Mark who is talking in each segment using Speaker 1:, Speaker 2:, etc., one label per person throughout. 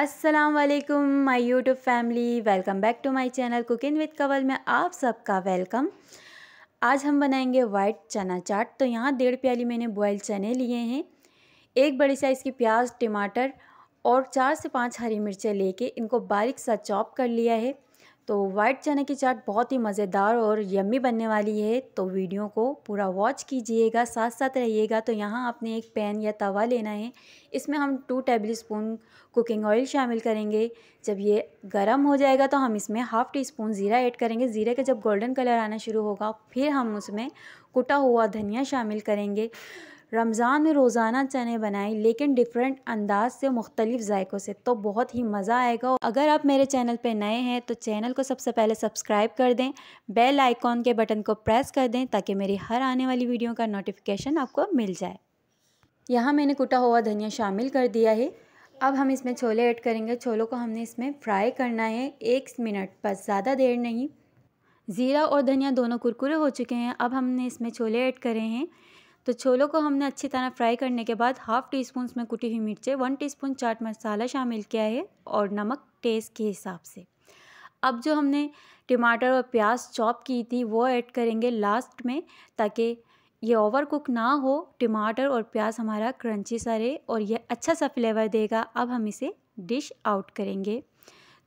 Speaker 1: Aslam my YouTube family welcome back to my channel cooking with Kawal में आप सबका welcome आज हम बनाएंगे वाइट चना चाट तो यहाँ डेढ़ प्याली मैंने बॉयल चने लिए हैं एक बड़ी साइज़ की प्याज टमाटर और चार से पाँच हरी मिर्चें लेके इनको बारीक सा चॉप कर लिया है तो वाइट चने की चाट बहुत ही मज़ेदार और यम्मी बनने वाली है तो वीडियो को पूरा वॉच कीजिएगा साथ साथ रहिएगा तो यहाँ आपने एक पैन या तवा लेना है इसमें हम two tablespoon cooking oil शामिल करेंगे जब ये गर्म हो जाएगा तो हम इसमें हाफ़ टी स्पून ज़ीरा ऐड करेंगे ज़ीरे का जब गोल्डन कलर आना शुरू होगा फिर हम उसमें कुटा हुआ धनिया शामिल करेंगे रमज़ान में रोज़ाना चने बनाएं लेकिन डिफरेंट अंदाज से मुख्तलिफ जायकों से तो बहुत ही मज़ा आएगा अगर आप मेरे चैनल पर नए हैं तो चैनल को सबसे पहले सब्सक्राइब कर दें बेल आइकॉन के बटन को प्रेस कर दें ताकि मेरी हर आने वाली वीडियो का नोटिफिकेशन आपको मिल जाए यहाँ मैंने कुटा हुआ धनिया शामिल कर दिया है अब हम इसमें छोले ऐड करेंगे छोलों को हमने इसमें फ्राई करना है एक मिनट बस ज़्यादा देर नहीं ज़ीरा और धनिया दोनों कुरकुरे हो चुके हैं अब हमने इसमें छोले ऐड करे हैं तो छोलों को हमने अच्छी तरह फ्राई करने के बाद हाफ़ टी स्पून में कुटी हुई मिर्चें वन स्पून चाट मसाला शामिल किया है और नमक टेस्ट के हिसाब से अब जो हमने टमाटर और प्याज चॉप की थी वो ऐड करेंगे लास्ट में ताकि ये ओवर कुक ना हो टमाटर और प्याज हमारा क्रंची सा रहे और ये अच्छा सा फ्लेवर देगा अब हम इसे डिश आउट करेंगे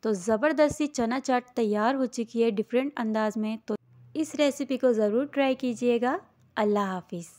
Speaker 1: तो ज़बरदस्ती चना चाट तैयार हो चुकी है डिफरेंट अंदाज में तो इस रेसिपी को ज़रूर ट्राई कीजिएगा अल्लाह हाफिज़